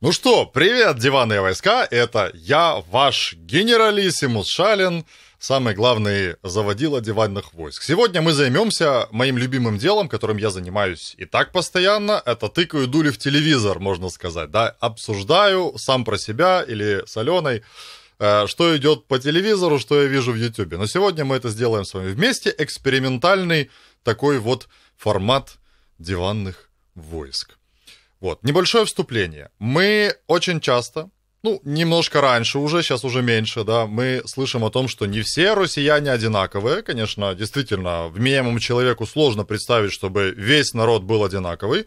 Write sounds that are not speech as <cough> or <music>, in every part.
Ну что, привет, диванные войска, это я, ваш генералиссимус Шалин, самый главный заводила диванных войск. Сегодня мы займемся моим любимым делом, которым я занимаюсь и так постоянно, это тыкаю дули в телевизор, можно сказать, да, обсуждаю сам про себя или с Аленой, э, что идет по телевизору, что я вижу в Ютубе. Но сегодня мы это сделаем с вами вместе. Экспериментальный такой вот формат диванных войск. Вот, небольшое вступление. Мы очень часто, ну, немножко раньше уже, сейчас уже меньше, да, мы слышим о том, что не все россияне одинаковые. Конечно, действительно, вменяемому человеку сложно представить, чтобы весь народ был одинаковый.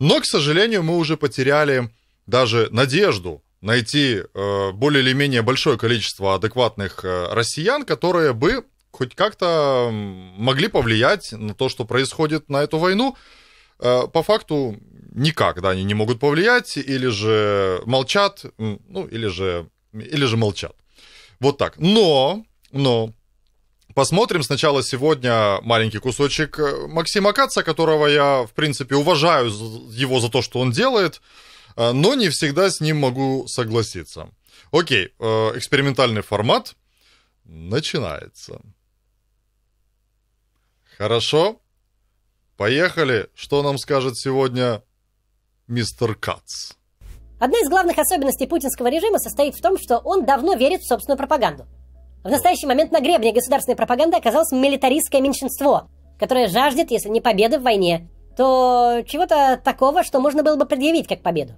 Но, к сожалению, мы уже потеряли даже надежду найти э, более или менее большое количество адекватных э, россиян, которые бы хоть как-то могли повлиять на то, что происходит на эту войну. Э, по факту никак, да, они не могут повлиять, или же молчат, ну, или же, или же молчат. Вот так. Но, но, Посмотрим сначала сегодня маленький кусочек э, Максима Каца, которого я, в принципе, уважаю его за то, что он делает, э, но не всегда с ним могу согласиться. Окей, экспериментальный формат начинается. Хорошо? Поехали, что нам скажет сегодня мистер Кац? Одна из главных особенностей путинского режима состоит в том, что он давно верит в собственную пропаганду. В настоящий момент на гребне государственной пропаганды оказалось милитаристское меньшинство, которое жаждет, если не победы в войне, то чего-то такого, что можно было бы предъявить как победу.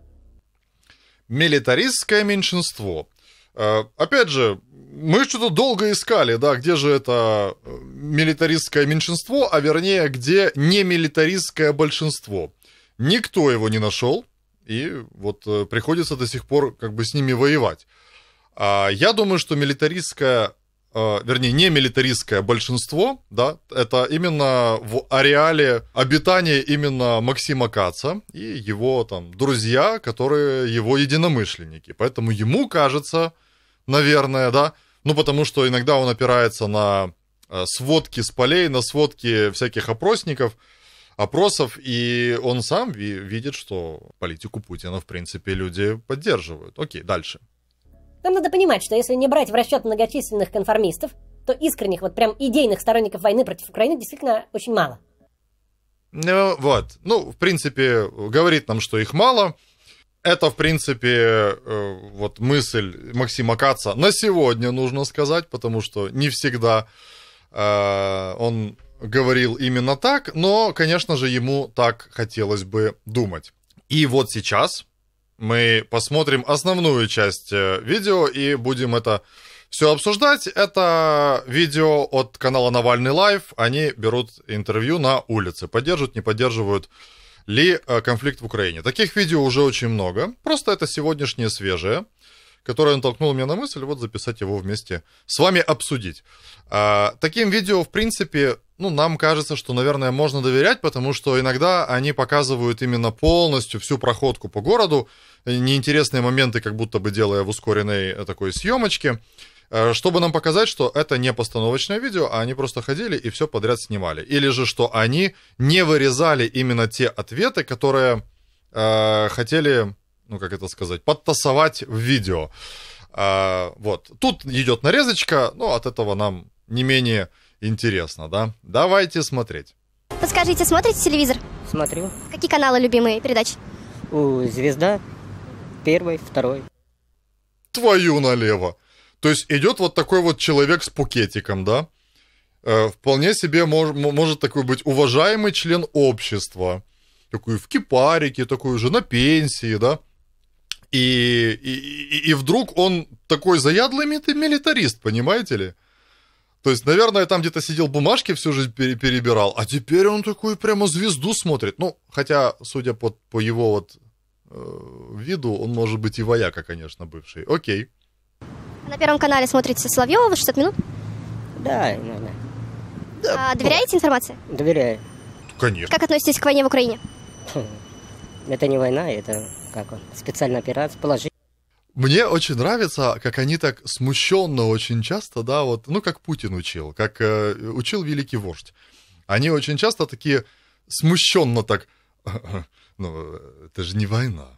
Милитаристское меньшинство. Э, опять же, мы что-то долго искали, да, где же это э, милитаристское меньшинство, а вернее, где не милитаристское большинство. Никто его не нашел, и вот э, приходится до сих пор как бы с ними воевать. А я думаю, что милитаристское, э, вернее, не милитаристское большинство, да, это именно в ареале обитания именно Максима Каца и его там друзья, которые его единомышленники. Поэтому ему кажется, наверное, да, ну, потому что иногда он опирается на э, сводки с полей, на сводки всяких опросников, опросов, и он сам ви- видит, что политику Путина, в принципе, люди поддерживают. Окей, дальше. Нам надо понимать, что если не брать в расчет многочисленных конформистов, то искренних, вот прям идейных сторонников войны против Украины действительно очень мало. Ну, вот. Ну, в принципе, говорит нам, что их мало это, в принципе, э, вот мысль Максима Каца на сегодня нужно сказать, потому что не всегда э, он говорил именно так, но, конечно же, ему так хотелось бы думать. И вот сейчас мы посмотрим основную часть э, видео и будем это все обсуждать. Это видео от канала Навальный Лайв. Они берут интервью на улице. Поддерживают, не поддерживают ли э, конфликт в Украине. Таких видео уже очень много. Просто это сегодняшнее свежее, которое натолкнуло меня на мысль вот записать его вместе с вами обсудить. А, таким видео, в принципе, ну, нам кажется, что, наверное, можно доверять, потому что иногда они показывают именно полностью всю проходку по городу, неинтересные моменты, как будто бы делая в ускоренной э, такой съемочке. Э, чтобы нам показать, что это не постановочное видео, а они просто ходили и все подряд снимали. Или же, что они не вырезали именно те ответы, которые э, хотели, ну как это сказать, подтасовать в видео. Э, вот. Тут идет нарезочка, но ну, от этого нам не менее интересно, да? Давайте смотреть. Подскажите, смотрите телевизор? Смотрю. Какие каналы любимые передачи? У «Звезда», первый, второй. Твою налево! То есть идет вот такой вот человек с пукетиком, да? Э, вполне себе мож, может такой быть уважаемый член общества. Такой в кипарике, такой уже на пенсии, да? И, и, и вдруг он такой заядлый милитарист, понимаете ли? То есть, наверное, там где-то сидел бумажки всю жизнь перебирал, а теперь он такую прямо звезду смотрит. Ну, хотя, судя по, по его вот э, виду, он может быть и вояка, конечно, бывший. Окей. На Первом канале смотрите Соловьева 60 минут? Да, иногда. Да, а, доверяете информации? Доверяю. Конечно. Как относитесь к войне в Украине? Хм. Это не война, это как он, специальная операция, положение. Мне очень нравится, как они так смущенно очень часто, да, вот, ну, как Путин учил, как э, учил великий вождь. Они очень часто такие смущенно так, ну, это же не война,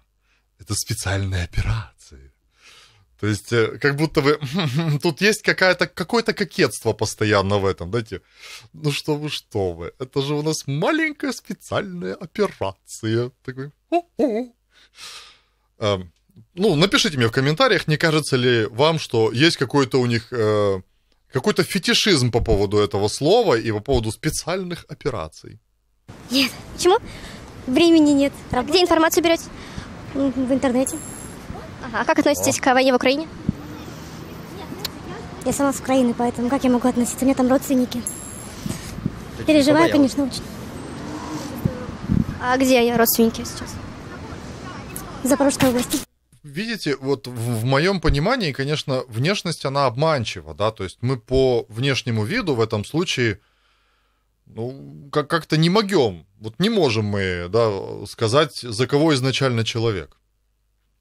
это специальная операция. То есть, э, как будто бы <laughs> тут есть какая-то, какое-то кокетство постоянно в этом, знаете. Ну что вы, что вы, это же у нас маленькая специальная операция. Такой, о эм, ну, напишите мне в комментариях, не кажется ли вам, что есть какой-то у них... Э, какой-то фетишизм по поводу этого слова и по поводу специальных операций. Нет. Почему? Времени нет. Работа. Где информацию берете? В интернете. Ага. А как относитесь к войне в Украине? Я сама с Украины, поэтому как я могу относиться? У меня там родственники. Переживаю, конечно, очень. А где я родственники сейчас? В Запорожской области видите, вот в моем понимании, конечно, внешность, она обманчива, да, то есть мы по внешнему виду в этом случае, ну, как- как-то не могем, вот не можем мы, да, сказать, за кого изначально человек.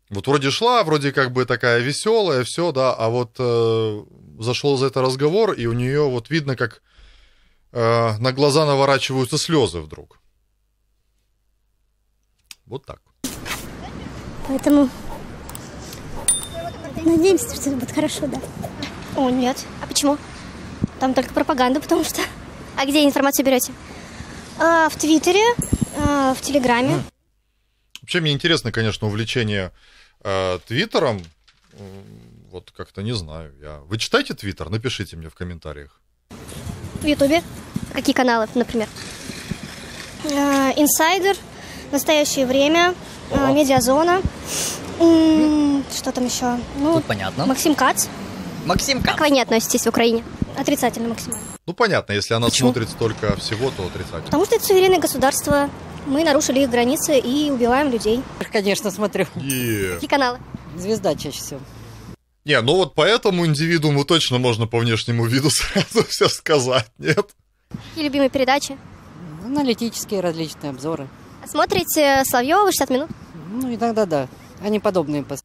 Вот вроде шла, вроде как бы такая веселая, все, да, а вот э, зашел за это разговор, и у нее вот видно, как э, на глаза наворачиваются слезы вдруг. Вот так. Поэтому надеемся, что все будет хорошо, да. О, нет. А почему? Там только пропаганда, потому что... А где информацию берете? А, в Твиттере, а, в Телеграме. Вообще, мне интересно, конечно, увлечение э, Вот как-то не знаю. Я... Вы читаете Твиттер? Напишите мне в комментариях. В Ютубе? Какие каналы, например? Э, инсайдер, Настоящее время, э, О. Медиазона. Что там еще? Ну, Тут понятно. Максим Кац. Максим Кац. Как вы не относитесь в Украине? Отрицательно Максим. Ну, понятно, если она Почему? смотрит столько всего, то отрицательно. Потому что это суверенное государство, мы нарушили их границы и убиваем людей. Конечно, смотрю. Yeah. Какие каналы? Звезда чаще всего. Не, ну вот по этому индивидууму точно можно по внешнему виду <laughs> сразу все сказать, нет? Какие любимые передачи? Аналитические различные обзоры. Смотрите э, Соловьева 60 минут? Ну, иногда да. Они подобные по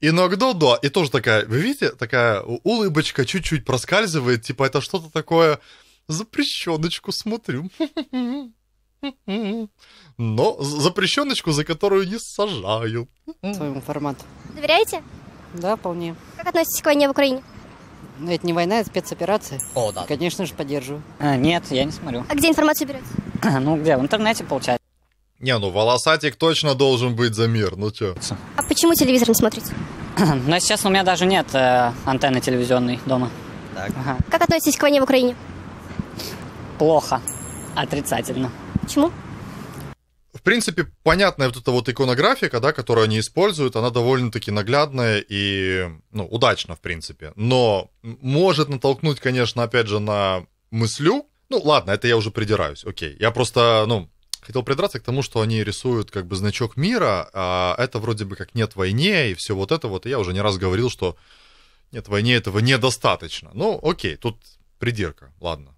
Иногда да. И тоже такая, вы видите, такая улыбочка чуть-чуть проскальзывает, типа это что-то такое запрещеночку смотрю. <laughs> <laughs> Но запрещеночку, за которую не сажаю. Своему формат. Доверяете? Да, вполне. Как относитесь к войне в Украине? Ну, это не война, это спецоперация. О, да. Конечно же, поддерживаю. А, нет, я не смотрю. А где информацию берете? <clears throat> ну, где? В интернете, получается. Не, ну, волосатик точно должен быть за мир, ну чё. А почему телевизор не смотрите? <clears throat> ну, если честно, у меня даже нет э, антенны телевизионной дома. Так. Ага. Как относитесь к войне в Украине? Плохо. Отрицательно. Почему? В принципе, понятная вот эта вот иконографика, да, которую они используют, она довольно-таки наглядная и, ну, удачна, в принципе. Но может натолкнуть, конечно, опять же, на мыслю. Ну, ладно, это я уже придираюсь, окей. Я просто, ну, хотел придраться к тому, что они рисуют как бы значок мира, а это вроде бы как нет войне и все вот это вот. И я уже не раз говорил, что нет войне этого недостаточно. Ну, окей, тут придирка, ладно.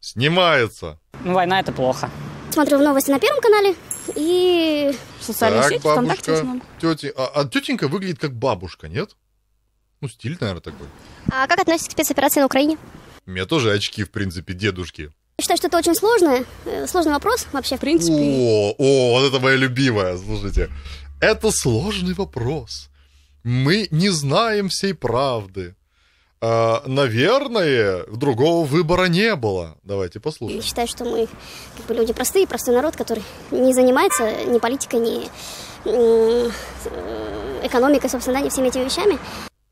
Снимается. Ну, война это плохо смотрю новости на Первом канале и социальные так, сети, бабушка, ВКонтакте. Тети, а, а тетенька выглядит как бабушка, нет? Ну, стиль, наверное, такой. А как относитесь к спецоперации на Украине? У меня тоже очки, в принципе, дедушки. Я считаю, что это очень сложный э, сложный вопрос вообще, в принципе. О, о, вот это моя любимая, слушайте. Это сложный вопрос. Мы не знаем всей правды. А, наверное, другого выбора не было. Давайте послушаем. Я считаю, что мы как бы, люди простые, простой народ, который не занимается ни политикой, ни э, экономикой, собственно, да, ни всеми этими вещами.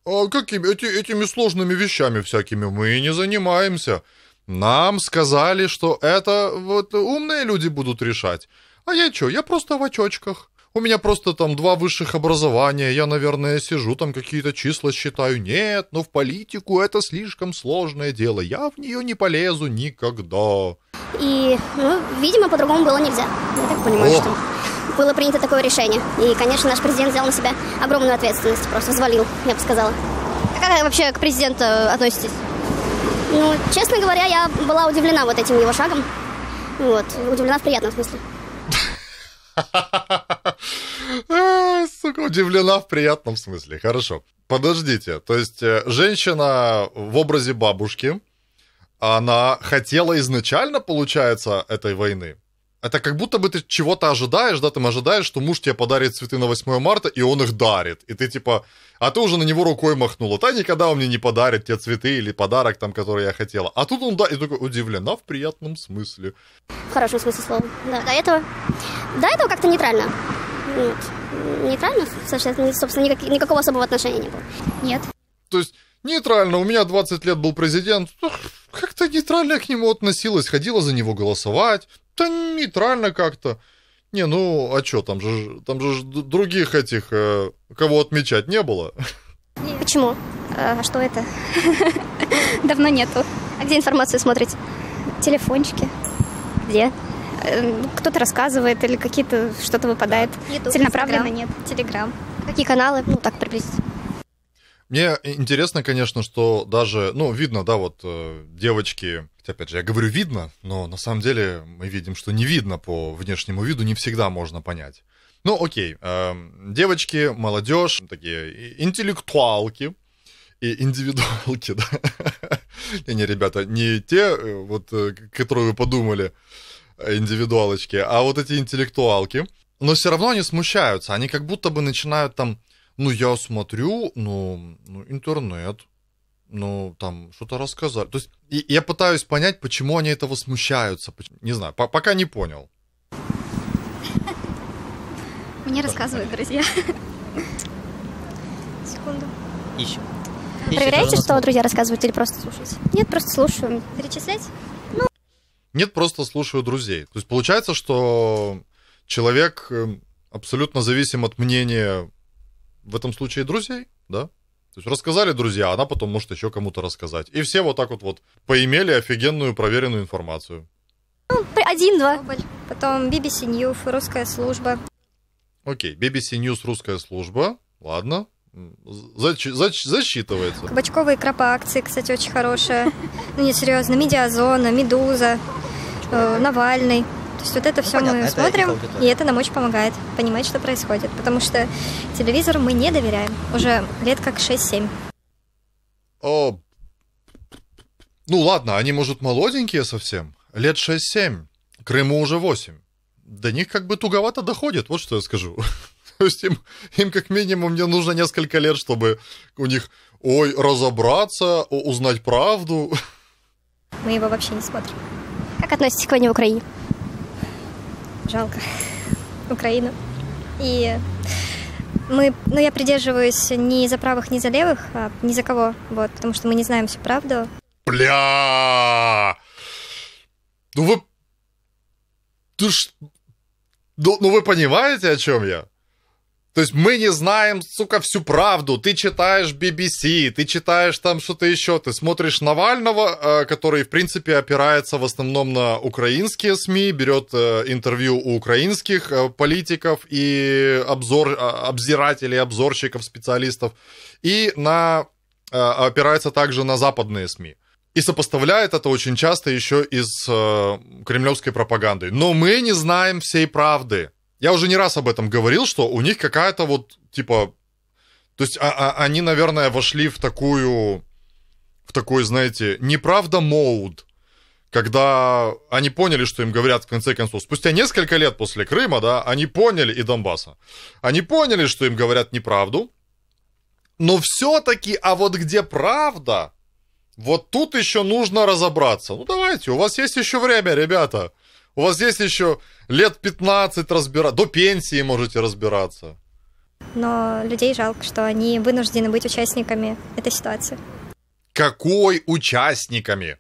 А какими? Эти, этими сложными вещами всякими мы не занимаемся. Нам сказали, что это вот умные люди будут решать. А я что, я просто в очочках. У меня просто там два высших образования, я, наверное, сижу там какие-то числа считаю. Нет, но ну, в политику это слишком сложное дело, я в нее не полезу никогда. И, ну, видимо, по-другому было нельзя. Я так понимаю, О. что было принято такое решение. И, конечно, наш президент взял на себя огромную ответственность, просто взвалил, я бы сказала. А как вообще к президенту э, относитесь? Ну, честно говоря, я была удивлена вот этим его шагом. Вот, удивлена в приятном смысле. <laughs> А, сука, удивлена в приятном смысле. Хорошо. Подождите. То есть э, женщина в образе бабушки, она хотела изначально, получается, этой войны. Это как будто бы ты чего-то ожидаешь, да, ты ожидаешь, что муж тебе подарит цветы на 8 марта, и он их дарит. И ты типа, а ты уже на него рукой махнула. Та никогда он мне не подарит те цветы или подарок там, который я хотела. А тут он, да, и такой удивлена в приятном смысле. В хорошем смысле слова. Да, до этого. До этого как-то нейтрально. Нет. Нейтрально? собственно, никак, никакого особого отношения не было. Нет. То есть нейтрально. У меня 20 лет был президент. Ну, как-то нейтрально я к нему относилась. Ходила за него голосовать. Да нейтрально как-то. Не, ну а что, там же, там же других этих, э, кого отмечать не было. Почему? А, а что это? <laughs> Давно нету. А где информацию смотрите? Телефончики. Где? Э, кто-то рассказывает или какие-то что-то выпадает. YouTube, Целенаправленно Instagram, нет. Телеграм. Какие каналы? Ну, так приблизительно. Мне интересно, конечно, что даже, ну, видно, да, вот э, девочки, опять же, я говорю видно, но на самом деле мы видим, что не видно по внешнему виду, не всегда можно понять. Ну, окей, э, девочки, молодежь, такие интеллектуалки и индивидуалки, <laughs> да. Не-не, ребята, не те, вот, которые вы подумали, индивидуалочки, а вот эти интеллектуалки. Но все равно они смущаются, они как будто бы начинают там, ну, я смотрю, ну, ну интернет, ну, там, что-то рассказали. То есть и, я пытаюсь понять, почему они этого смущаются. Не знаю, по пока не понял. Мне рассказывают друзья. Секунду. Ищем. Проверяете, что друзья рассказывают или просто слушаете? Нет, просто слушаю. Перечислять? Нет, просто слушаю друзей. То есть получается, что человек э, абсолютно зависим от мнения в этом случае друзей, да? То есть рассказали друзья, а она потом может еще кому-то рассказать. И все вот так вот вот поимели офигенную проверенную информацию. Ну, один-два. Потом BBC News, русская служба. Окей, BBC News, русская служба. Ладно. Зач, зач, засчитывается. Кабачковая икра акции, кстати, очень хорошая. <laughs> Ну, не серьезно. Медиазона, Медуза, э, Навальный. То есть вот это ну, все понятно, мы это смотрим, и это нам очень помогает понимать, что происходит. Потому что телевизор мы не доверяем уже лет как 6-7. О, а, ну ладно, они, может, молоденькие совсем. Лет 6-7. Крыму уже 8. До них как бы туговато доходит, вот что я скажу. <laughs> То есть им, им как минимум мне нужно несколько лет, чтобы у них, ой, разобраться, узнать правду. Мы его вообще не смотрим. Как относитесь к войне в Украине? Жалко. Украину. И мы, ну, я придерживаюсь ни за правых, ни за левых, а ни за кого, вот, потому что мы не знаем всю правду. Бля! Ну вы... Ты ж... Ну, ну вы понимаете, о чем я? То есть мы не знаем, сука, всю правду. Ты читаешь BBC, ты читаешь там что-то еще, ты смотришь Навального, э, который, в принципе, опирается в основном на украинские СМИ, берет э, интервью у украинских э, политиков и обзор, а, обзирателей, обзорщиков, специалистов, и на, опирается также на западные СМИ. И сопоставляет это очень часто еще и с кремлевской пропагандой. Но мы не знаем всей правды. Я уже не раз об этом говорил, что у них какая-то вот, типа... То есть а, а, они, наверное, вошли в такую... В такой, знаете, неправда моуд. Когда они поняли, что им говорят, в конце концов, спустя несколько лет после Крыма, да, они поняли, и Донбасса, они поняли, что им говорят неправду, но все-таки, а вот где правда, вот тут еще нужно разобраться. Ну давайте, у вас есть еще время, ребята. У вас здесь еще лет 15 разбираться, до пенсии можете разбираться. Но людей жалко, что они вынуждены быть участниками этой ситуации. Какой участниками?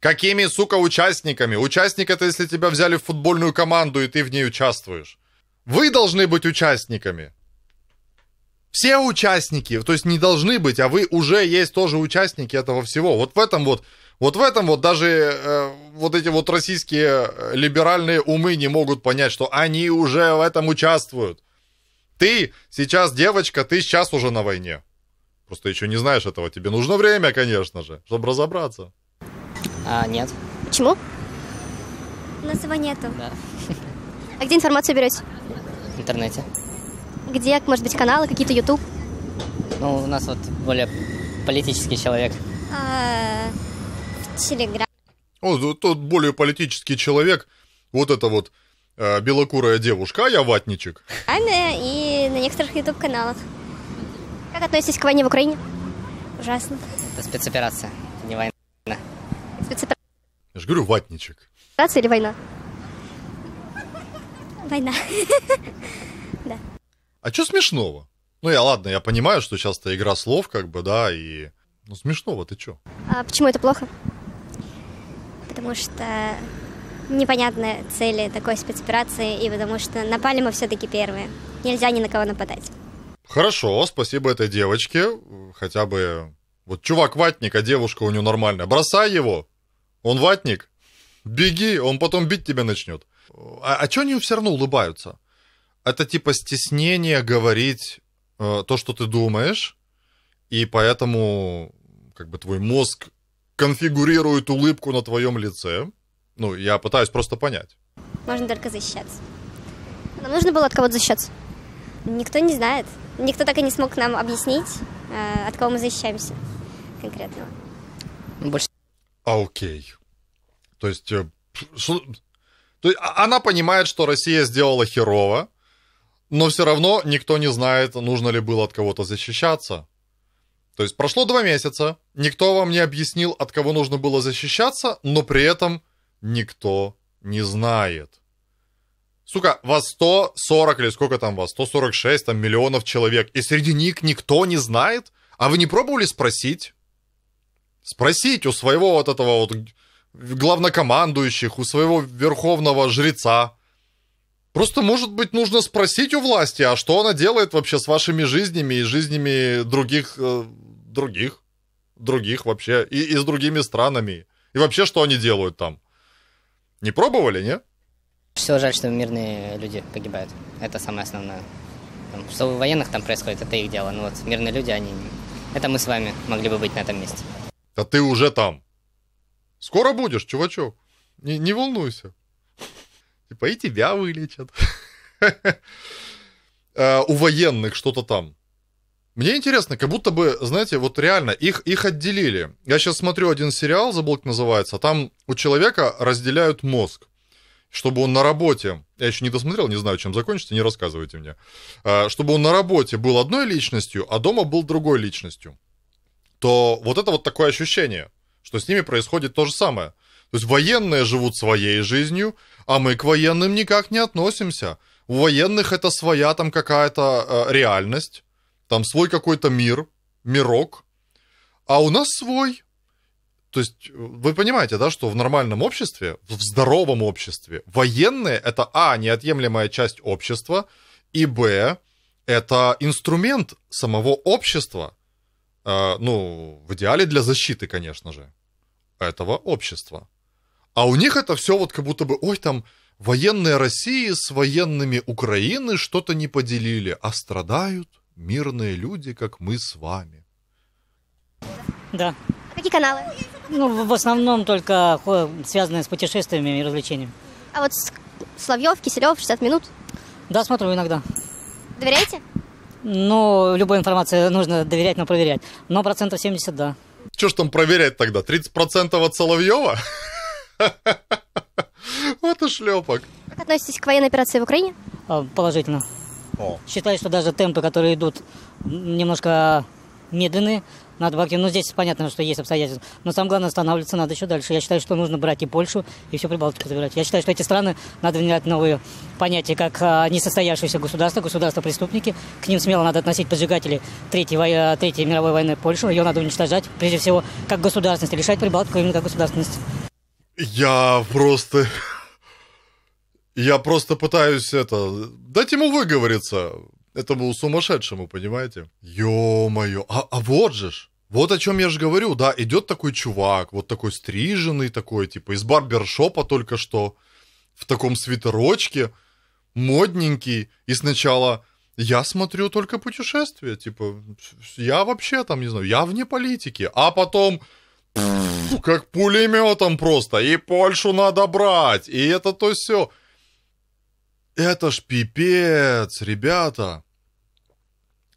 Какими, сука, участниками? Участник это если тебя взяли в футбольную команду и ты в ней участвуешь. Вы должны быть участниками. Все участники, то есть не должны быть, а вы уже есть тоже участники этого всего. Вот в этом вот вот в этом вот даже э, вот эти вот российские э, либеральные умы не могут понять, что они уже в этом участвуют. Ты сейчас девочка, ты сейчас уже на войне. Просто еще не знаешь этого. Тебе нужно время, конечно же, чтобы разобраться. А, нет. Почему? У нас его нету. Да. <laughs> А где информацию берете? В интернете. Где, может быть, каналы, какие-то YouTube? Ну, у нас вот более политический человек. А -а -а. Телеграм. О, тот более политический человек, вот это вот э, белокурая девушка, а я ватничек. А Анна и на некоторых YouTube-каналах. Как относитесь к войне в Украине? Ужасно. Это спецоперация, не война. Спецоперация. Я же говорю, ватничек. Операция или война? Война. <laughs> Да. А что смешного? Ну, я ладно, я понимаю, что сейчас-то игра слов, как бы, да, и... Ну, смешного, ты чё? А почему это плохо? потому что непонятные цели такой спецоперации, и потому что напали мы все-таки первые. Нельзя ни на кого нападать. Хорошо, спасибо этой девочке. Хотя бы... Вот чувак ватник, а девушка у него нормальная. Бросай его. Он ватник. Беги, он потом бить тебя начнет. А, а что они все равно улыбаются? Это типа стеснение говорить э, то, что ты думаешь, и поэтому как бы твой мозг конфигурирует улыбку на твоем лице. Ну, я пытаюсь просто понять. Можно только защищаться. Нам нужно было от кого-то защищаться? Никто не знает. Никто так и не смог нам объяснить, э, от кого мы защищаемся конкретного. Больше. А, окей. То есть, э, то есть а, она понимает, что Россия сделала херово, но все равно никто не знает, нужно ли было от кого-то защищаться. То есть прошло два месяца, никто вам не объяснил, от кого нужно было защищаться, но при этом никто не знает. Сука, вас 140 или сколько там вас, 146 там миллионов человек, и среди них никто не знает? А вы не пробовали спросить? Спросить у своего вот этого вот главнокомандующих, у своего верховного жреца, Просто, может быть, нужно спросить у власти, а что она делает вообще с вашими жизнями и жизнями других, э, других, других вообще, и, и с другими странами. И вообще, что они делают там. Не пробовали, не? Все жаль, что мирные люди погибают. Это самое основное. что у военных там происходит, это их дело. Но вот мирные люди, они... Это мы с вами могли бы быть на этом месте. А ты уже там. Скоро будешь, чувачок. Не, не волнуйся. Типа и тебя вылечат. <laughs> Э, у военных что-то там. Мне интересно, как будто бы, знаете, вот реально их, их отделили. Я сейчас смотрю один сериал, забыл как называется, там у человека разделяют мозг чтобы он на работе, я еще не досмотрел, не знаю, чем закончится, не рассказывайте мне, э, чтобы он на работе был одной личностью, а дома был другой личностью, то вот это вот такое ощущение, что с ними происходит то же самое. То есть военные живут своей жизнью, а мы к военным никак не относимся. У военных это своя там какая-то э, реальность, там свой какой-то мир, мирок, а у нас свой. То есть э, вы понимаете, да, что в нормальном обществе, в здоровом обществе, военные это а неотъемлемая часть общества и б это инструмент самого общества, э, ну в идеале для защиты, конечно же, этого общества. А у них это все вот как будто бы, ой, там военные России с военными Украины что-то не поделили, а страдают мирные люди, как мы с вами. Да. А какие каналы? Ну, в основном только э, связанные с путешествиями и развлечениями. А вот славьев Киселев, 60 минут? Да, смотрю иногда. Доверяете? Ну, любой информации нужно доверять, но проверять. Но процентов 70, да. Че ж там проверять тогда? 30% от Соловьева? <laughs> Вот и шлепок. Как относитесь к военной операции в Украине? А, положительно. О. Считаю, что даже темпы, которые идут, немножко медленны. Надо бы активно. Ну, здесь понятно, что есть обстоятельства. Но самое главное, останавливаться надо еще дальше. Я считаю, что нужно брать и Польшу, и всю Прибалтику забирать. Я считаю, что эти страны надо внедрять новые понятия, как а, несостоявшиеся государства, государства-преступники. К ним смело надо относить поджигателей Третьей, во... Третьей мировой войны Польшу. Ее надо уничтожать, прежде всего, как государственность. Решать Прибалтику именно как государственность. Я просто... Я просто пытаюсь это... Дать ему выговориться. Этому сумасшедшему, понимаете? Ё-моё. А, а вот же ж. Вот о чем я же говорю, да, идет такой чувак, вот такой стриженный такой, типа из барбершопа только что, в таком свитерочке, модненький, и сначала я смотрю только путешествия, типа, я вообще там, не знаю, я вне политики, а потом как пулеметом просто, и Польшу надо брать, и это то все. Это ж пипец, ребята.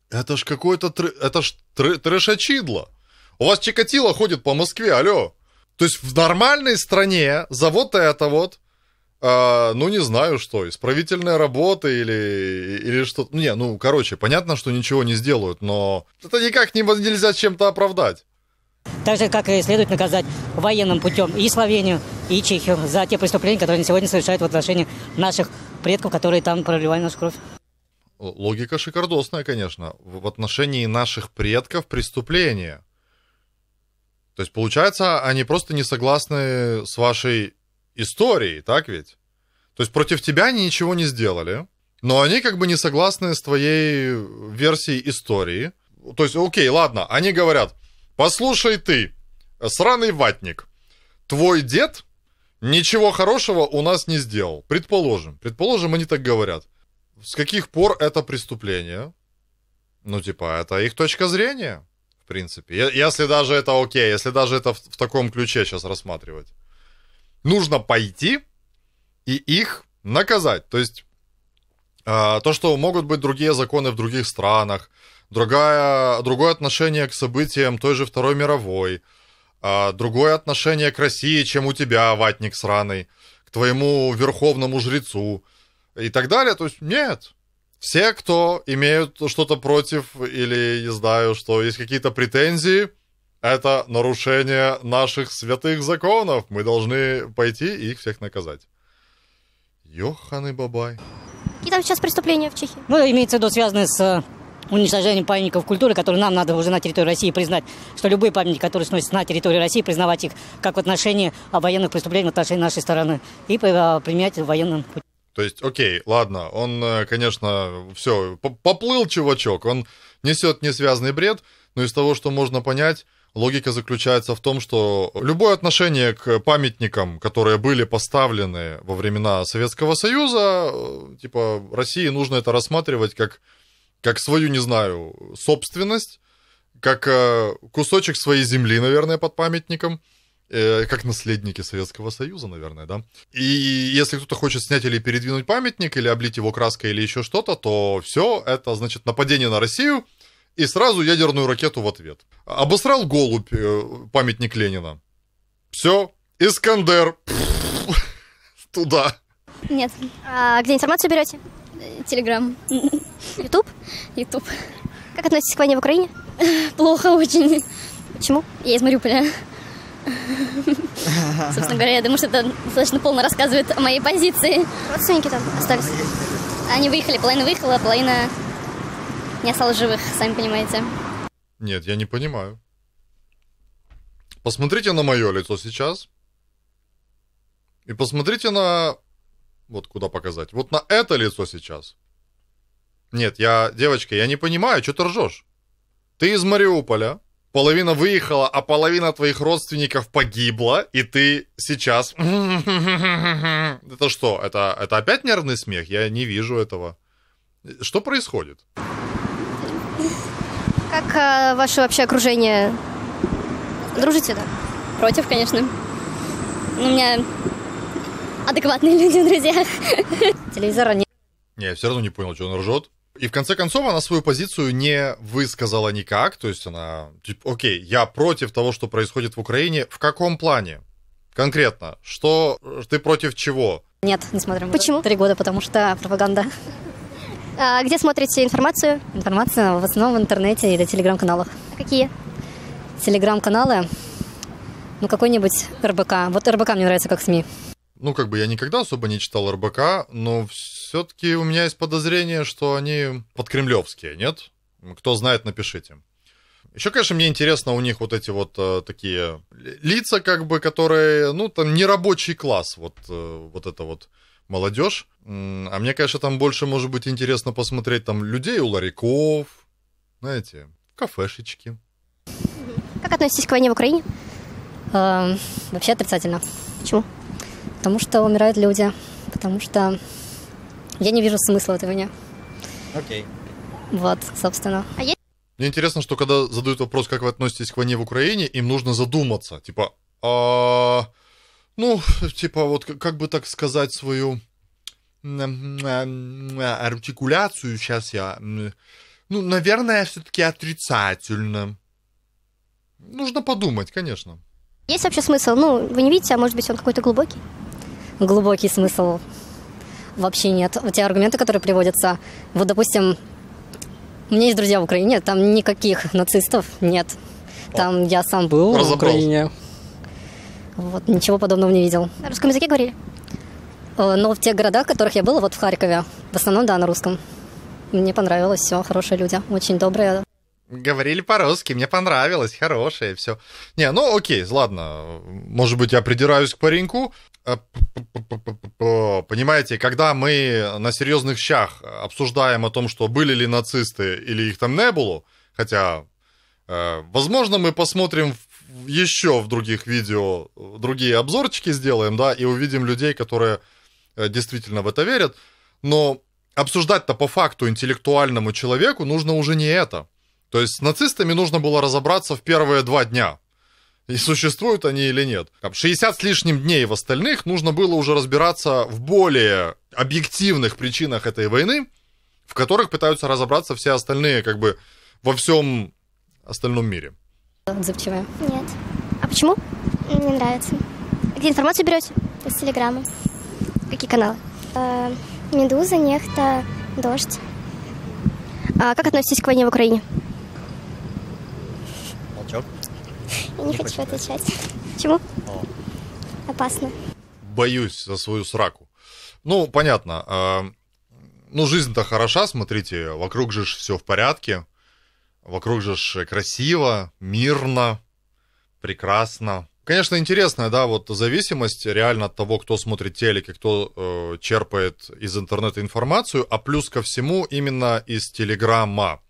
Это ж какой-то, тр... это ж тр... трэшачидло. У вас Чикатило ходит по Москве, алло. То есть в нормальной стране за вот это вот, э, ну не знаю что, исправительные работы или, или что-то. Не, ну короче, понятно, что ничего не сделают, но это никак не, нельзя чем-то оправдать. Так же, как и следует наказать военным путем и Словению, и Чехию за те преступления, которые они сегодня совершают в отношении наших предков, которые там проливали нашу кровь. Логика шикардосная, конечно. В отношении наших предков преступления. То есть, получается, они просто не согласны с вашей историей, так ведь? То есть, против тебя они ничего не сделали, но они как бы не согласны с твоей версией истории. То есть, окей, ладно, они говорят, Послушай ты, сраный ватник, твой дед ничего хорошего у нас не сделал. Предположим, предположим, они так говорят. С каких пор это преступление? Ну, типа, это их точка зрения, в принципе. Если даже это окей, если даже это в, в таком ключе сейчас рассматривать. Нужно пойти и их наказать. То есть а, то, что могут быть другие законы в других странах, другая, другое отношение к событиям той же Второй мировой, а, другое отношение к России, чем у тебя, ватник сраный, к твоему верховному жрецу и так далее. То есть нет. Все, кто имеют что-то против или, не знаю, что есть какие-то претензии, это нарушение наших святых законов. Мы должны пойти и их всех наказать. Йоханы бабай. Какие там сейчас преступления в Чехии? Ну, имеется в виду связанные с э, уничтожением памятников культуры, которые нам надо уже на территории России признать, что любые памятники, которые сносятся на территории России, признавать их как в отношении а, военных преступлений в отношении нашей стороны и э, применять военным путем. То есть, окей, ладно, он, э, конечно, все, поплыл чувачок, он несет несвязный бред, но из того, что можно понять, Логика заключается в том, что любое отношение к памятникам, которые были поставлены во времена Советского Союза, э, типа России нужно это рассматривать как, как свою, не знаю, собственность, как э, кусочек своей земли, наверное, под памятником, э, как наследники Советского Союза, наверное, да. И если кто-то хочет снять или передвинуть памятник, или облить его краской, или еще что-то, то все это значит нападение на Россию – и сразу ядерную ракету в ответ. Обосрал голубь э, памятник Ленина. Все, Искандер <laughs> туда. Нет. А где информацию берете? Телеграм. Ютуб? Ютуб. Как относитесь к войне в Украине? Плохо очень. Почему? Я из Мариуполя. <laughs> Собственно говоря, я думаю, что это достаточно полно рассказывает о моей позиции. Родственники там остались? Они выехали, половина выехала, половина не осталось живых, сами понимаете. Нет, я не понимаю. Посмотрите на мое лицо сейчас. И посмотрите на... Вот куда показать. Вот на это лицо сейчас. Нет, я... Девочка, я не понимаю, что ты ржешь? Ты из Мариуполя. Половина выехала, а половина твоих родственников погибла, и ты сейчас... <laughs> Это что? Это, это опять нервный смех? Я не вижу этого. Что происходит? Как а, ваше вообще окружение? Дружите, да? Против, конечно. Ну, у меня адекватные <laughs> люди в друзьях. Телевизора нет. Не, я все равно не понял, что он ржет. И в конце концов она свою позицию не высказала никак. То есть она, типа, окей, я против того, что происходит в Украине. В каком плане? Конкретно. Что э, ты против чего? Нет, не смотрим. Почему? Три года, потому что пропаганда. А где смотрите информацию? Информация в основном в интернете и на телеграм-каналах. А какие? Телеграм-каналы, ну какой-нибудь РБК. Вот РБК мне нравится как СМИ. Ну, как бы я никогда особо не читал РБК, но все-таки у меня есть подозрение, что они подкремлевские, нет? Кто знает, напишите. Еще, конечно, мне интересно у них вот эти вот э, такие лица, как бы, которые, ну, там, не рабочий класс, вот, э, вот это вот молодежь. А мне, конечно, там больше, может быть, интересно посмотреть там людей у ларьков, знаете, кафешечки. Как относитесь к войне в Украине? Э, вообще отрицательно. Почему? Потому что умирают люди, потому что я не вижу смысла в этой войне. Окей. Вот, собственно. А есть... Мне интересно, что когда задают вопрос, как вы относитесь к войне в Украине, им нужно задуматься. Типа, а... -а ну, типа, вот как бы так сказать свою артикуляцию сейчас я, ну, наверное, все-таки отрицательно. Нужно подумать, конечно. Есть вообще смысл? Ну, вы не видите, а может быть он какой-то глубокий? Глубокий смысл вообще нет. Вот Те аргументы, которые приводятся, вот, допустим, у меня есть друзья в Украине, там никаких нацистов нет. Там я сам был Разобрался. в Украине. Вот, ничего подобного не видел. На русском языке говорили? Э, но в тех городах, в которых я была, вот в Харькове, в основном, да, на русском. Мне понравилось все, хорошие люди, очень добрые. Говорили по-русски, мне понравилось, хорошее, все. Не, ну окей, ладно, может быть, я придираюсь к пареньку. Э, понимаете, когда мы на серьезных щах обсуждаем о том, что были ли нацисты или их там не было, хотя, э, возможно, мы посмотрим еще в других видео другие обзорчики сделаем, да, и увидим людей, которые э, действительно в это верят. Но обсуждать-то по факту интеллектуальному человеку нужно уже не это. То есть с нацистами нужно было разобраться в первые два дня. И существуют они или нет. 60 с лишним дней в остальных нужно было уже разбираться в более объективных причинах этой войны, в которых пытаются разобраться все остальные, как бы, во всем остальном мире. Отзывчивая? Нет. А почему? Мне нравится. где информацию берете? Из Телеграма. Какие каналы? Э, Медуза, Нехта, Дождь. А как относитесь к войне в Украине? Молчок. А Я не, хочу отвечать. Почему? А. Опасно. Боюсь за свою сраку. Ну, понятно. Э, ну, жизнь-то хороша, смотрите, вокруг же все в порядке Вокруг же красиво, мирно, прекрасно. Конечно, интересная, да, вот зависимость реально от того, кто смотрит телеки, кто э, черпает из интернета информацию, а плюс ко всему именно из Телеграма.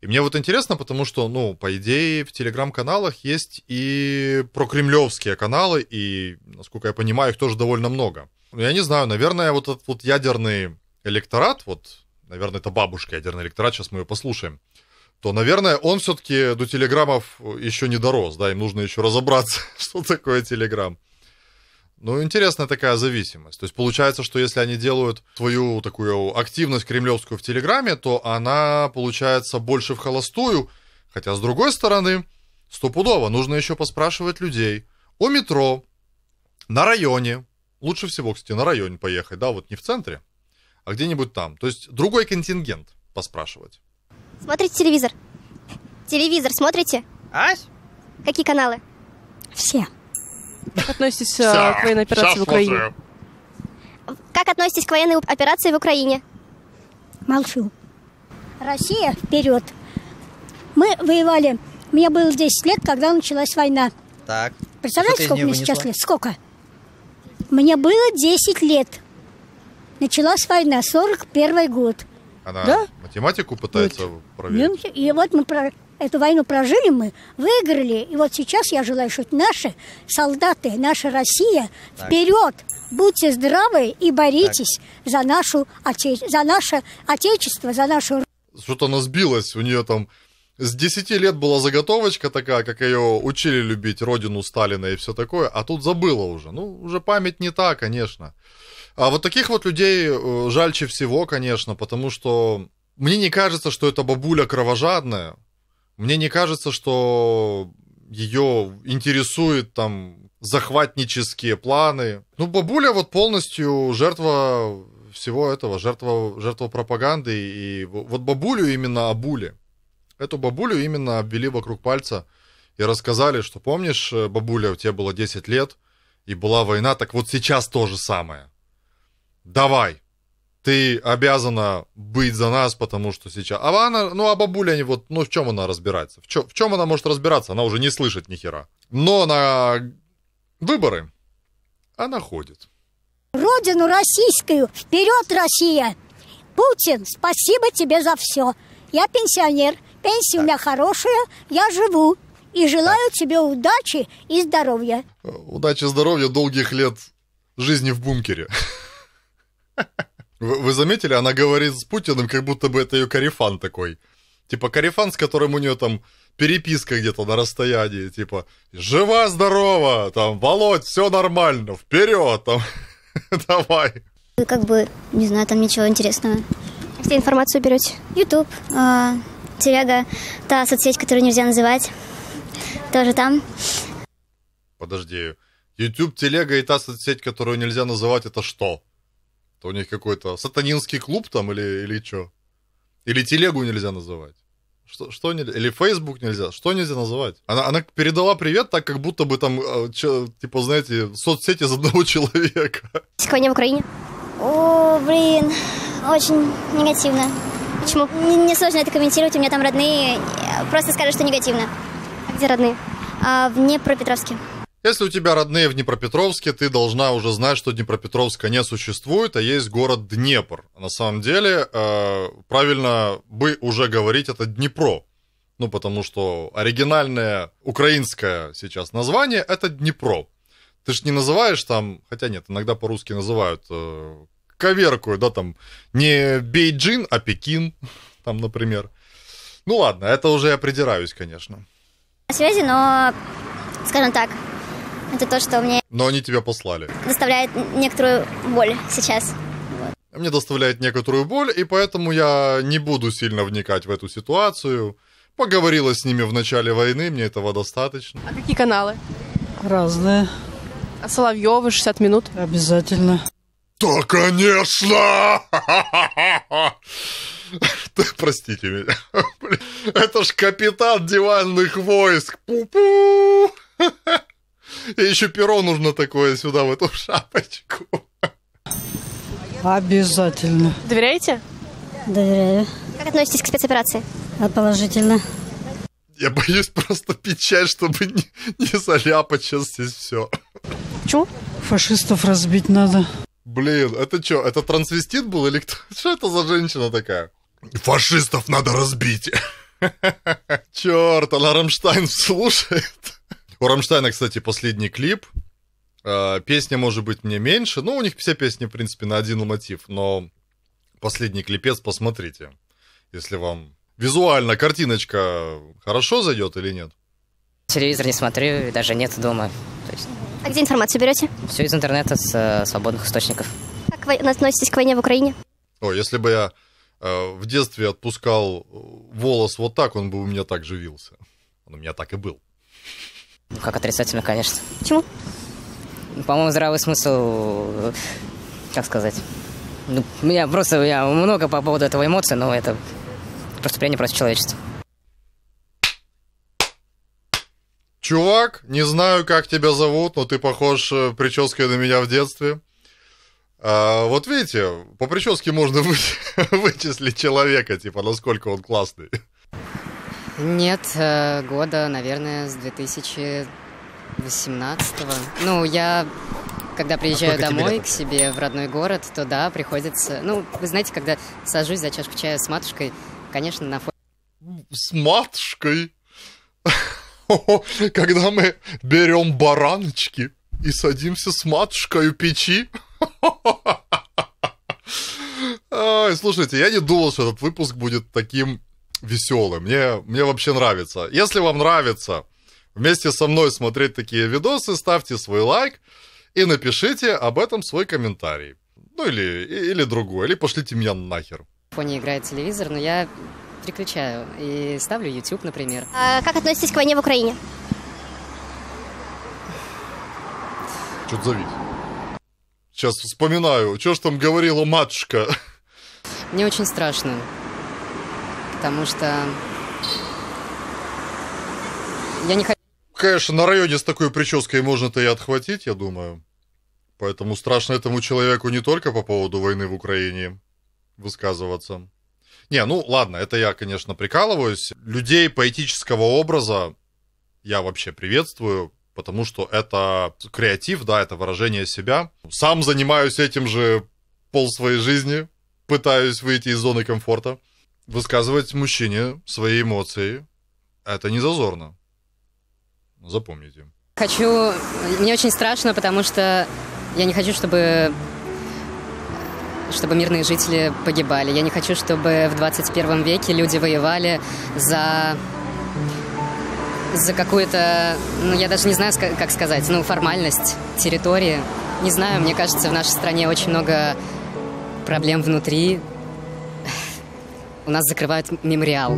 И мне вот интересно, потому что, ну, по идее, в телеграм-каналах есть и прокремлевские каналы, и, насколько я понимаю, их тоже довольно много. Но ну, я не знаю, наверное, вот этот вот ядерный электорат, вот, наверное, это бабушка ядерный электорат, сейчас мы ее послушаем то, наверное, он все-таки до телеграммов еще не дорос, да, им нужно еще разобраться, <laughs> что такое телеграмм. Ну, интересная такая зависимость. То есть получается, что если они делают свою такую активность кремлевскую в Телеграме, то она получается больше в холостую. Хотя, с другой стороны, стопудово нужно еще поспрашивать людей о метро, на районе. Лучше всего, кстати, на районе поехать, да, вот не в центре, а где-нибудь там. То есть другой контингент поспрашивать. Смотрите телевизор? Телевизор смотрите? Ась? Какие каналы? Все. Как относитесь э, к военной операции в Украине? Как относитесь к военной операции в Украине? Молчу. Россия вперед. Мы воевали. Мне было 10 лет, когда началась война. Так. Представляете, сколько мне сейчас лет? Сколько? Мне было 10 лет. Началась война, 41 год. Она да? математику пытается Нет. проверить. И вот мы про эту войну прожили мы, выиграли. И вот сейчас я желаю, чтобы наши солдаты, наша Россия, так. вперед! Будьте здравы и боритесь так. за, нашу оте... за наше отечество, за нашу... Что-то она сбилась, у нее там... С 10 лет была заготовочка такая, как ее учили любить родину Сталина и все такое, а тут забыла уже. Ну, уже память не та, конечно. А вот таких вот людей э, жальче всего, конечно, потому что мне не кажется, что эта бабуля кровожадная. Мне не кажется, что ее интересуют там захватнические планы. Ну, бабуля вот полностью жертва всего этого, жертва, жертва пропаганды. И вот бабулю именно обули. Эту бабулю именно обвели вокруг пальца и рассказали, что помнишь, э, бабуля, у тебя было 10 лет, и была война, так вот сейчас то же самое давай, ты обязана быть за нас, потому что сейчас... А она, ну а бабуля, не вот, ну в чем она разбирается? В чем, в чем она может разбираться? Она уже не слышит ни хера. Но на выборы она ходит. Родину российскую, вперед, Россия! Путин, спасибо тебе за все. Я пенсионер, пенсия так. у меня хорошая, я живу. И желаю так. тебе удачи и здоровья. Удачи, здоровья, долгих лет жизни в бункере. Вы заметили, она говорит с Путиным, как будто бы это ее карифан такой. Типа карифан, с которым у нее там переписка где-то на расстоянии, типа «Жива, здорова!» Там «Володь, все нормально, вперед!» Там <laughs> «Давай!» Ну, как бы, не знаю, там ничего интересного. Где информацию берете? Ютуб, а, Телега, та соцсеть, которую нельзя называть, тоже там. Подожди, YouTube, Телега и та соцсеть, которую нельзя называть, это что? То у них какой-то сатанинский клуб там или, или что? Или телегу нельзя называть? Что, что нельзя? Или Facebook нельзя? Что нельзя называть? Она, она передала привет так, как будто бы там, э, че, типа, знаете, соцсети из одного <laughs> человека. Сегодня в Украине? О, блин, очень негативно. Почему? не мне сложно это комментировать, у меня там родные. Просто скажу, что негативно. А где родные? А, в Днепропетровске. Если у тебя родные в Днепропетровске, ты должна уже знать, что Днепропетровска не существует, а есть город Днепр. А на самом деле, э, правильно бы уже говорить, это Днепро. Ну, потому что оригинальное украинское сейчас название – это Днепро. Ты ж не называешь там, хотя нет, иногда по-русски называют, э, да, там, не Бейджин, а Пекин, <laughs> там, например. Ну ладно, это уже я придираюсь, конечно. Связи, но, скажем так, это то, что мне... Но они тебя послали. Доставляет некоторую боль сейчас. Вот. А мне доставляет некоторую боль, и поэтому я не буду сильно вникать в эту ситуацию. Поговорила с ними в начале войны, мне этого достаточно. А какие каналы? Разные. А Соловьева 60 минут? Обязательно. Да, конечно! <laughs> простите меня. <laughs> Это ж капитан диванных войск. Пу-пу! <laughs> И еще перо нужно такое сюда, в эту шапочку. Обязательно. Доверяете? Доверяю. Как относитесь к спецоперации? А положительно. Я боюсь просто пить чай, чтобы не, не заляпать сейчас здесь все. Чего Фашистов разбить надо. Блин, это что, это трансвестит был или кто? <laughs> Что это за женщина такая? Фашистов надо разбить. <laughs> Черт, она Рамштайн слушает. У Рамштайна, кстати, последний клип. Э, песня может быть мне меньше. Ну, у них вся песня, в принципе, на один мотив. Но последний клипец посмотрите. Если вам визуально картиночка хорошо зайдет или нет. Телевизор не смотрю, даже нет дома. То есть... А где информацию берете? Все из интернета, с э, свободных источников. Как вы относитесь к войне в Украине? О, если бы я э, в детстве отпускал волос вот так, он бы у меня так живился. Он у меня так и был. Ну, как отрицательно, конечно. Почему? По-моему, здравый смысл, э, как сказать, ну, у меня просто у меня много по поводу этого эмоций, но это преступление против человечества. Чувак, не знаю, как тебя зовут, но ты похож э, прической на меня в детстве. А, вот видите, по прическе можно <laughs> вы... вычислить человека, типа, насколько он классный. Нет, э, года, наверное, с 2018. Ну, я когда а приезжаю а домой к себе в родной город, то да, приходится... Ну, вы знаете, когда сажусь за чашку чая с матушкой, конечно, на фото... С матушкой? <laughs> Когда мы берем бараночки и садимся с матушкой у печи? <laughs> Ой, слушайте, я не думал, что этот выпуск будет таким веселый. Мне, мне вообще нравится. Если вам нравится вместе со мной смотреть такие видосы, ставьте свой лайк и напишите об этом свой комментарий. Ну или, или другой, или пошлите меня нахер. В фоне играет телевизор, но я переключаю и ставлю YouTube, например. А как относитесь к войне в Украине? Что-то завис. Сейчас вспоминаю, что ж там говорила матушка. Мне очень страшно потому что я не хочу... Конечно, на районе с такой прической можно-то и отхватить, я думаю. Поэтому страшно этому человеку не только по поводу войны в Украине высказываться. Не, ну ладно, это я, конечно, прикалываюсь. Людей поэтического образа я вообще приветствую, потому что это креатив, да, это выражение себя. Сам занимаюсь этим же пол своей жизни, пытаюсь выйти из зоны комфорта высказывать мужчине свои эмоции, это не зазорно. Запомните. Хочу... Мне очень страшно, потому что я не хочу, чтобы чтобы мирные жители погибали. Я не хочу, чтобы в 21 веке люди воевали за за какую-то, ну, я даже не знаю, как сказать, ну, формальность территории. Не знаю, мне кажется, в нашей стране очень много проблем внутри, у нас закрывают мемориал.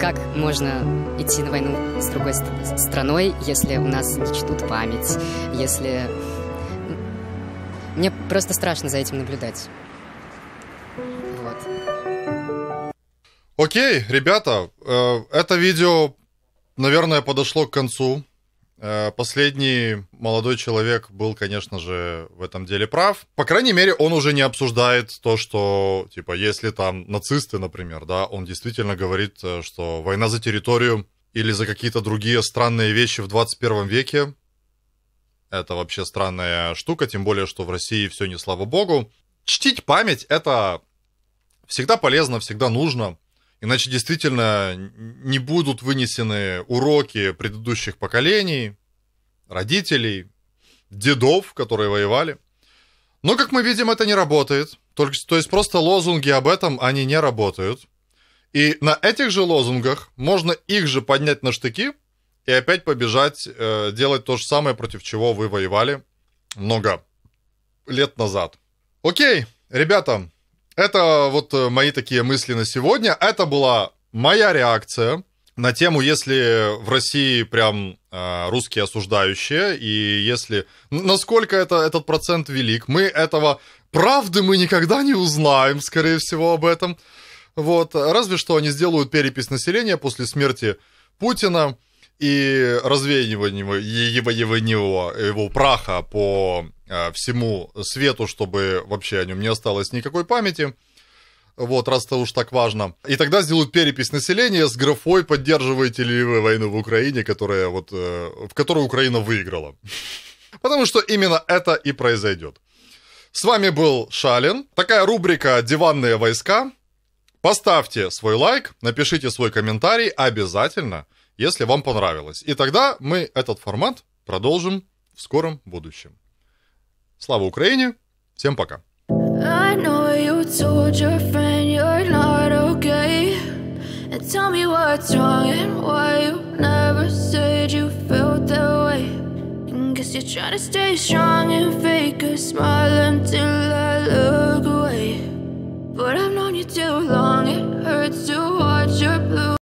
Как можно идти на войну с другой страной, если у нас не чтут память, если... Мне просто страшно за этим наблюдать. Вот. Окей, ребята, э, это видео, наверное, подошло к концу. Э, последний молодой человек был, конечно же, в этом деле прав. По крайней мере, он уже не обсуждает то, что, типа, если там нацисты, например, да, он действительно говорит, э, что война за территорию или за какие-то другие странные вещи в 21 веке — это вообще странная штука, тем более, что в России все не слава богу. Чтить память — это всегда полезно, всегда нужно. Иначе действительно не будут вынесены уроки предыдущих поколений, родителей, дедов, которые воевали. Но, как мы видим, это не работает. Только, то есть просто лозунги об этом, они не работают. И на этих же лозунгах можно их же поднять на штыки и опять побежать э, делать то же самое, против чего вы воевали много лет назад. Окей, ребята, это вот э, мои такие мысли на сегодня. Это была моя реакция на тему, если в России прям э, русские осуждающие, и если... Насколько это, этот процент велик, мы этого... Правды мы никогда не узнаем, скорее всего, об этом. Вот. Разве что они сделают перепись населения после смерти Путина и развеиванием его, его, его, его праха по э, всему свету, чтобы вообще о нем не осталось никакой памяти. Вот, раз это уж так важно. И тогда сделают перепись населения с графой «Поддерживаете ли вы войну в Украине, которая вот, э, в которую Украина выиграла?» <laughs> Потому что именно это и произойдет. С вами был Шалин. Такая рубрика «Диванные войска». Поставьте свой лайк, напишите свой комментарий обязательно – если вам понравилось. И тогда мы этот формат продолжим в скором будущем. Слава Украине! Всем пока! I know you told your friend you're not okay And tell me what's wrong and why you never said you felt that way and guess you're trying to stay strong and fake a smile until I look away But I've known you too long, it hurts to watch your blue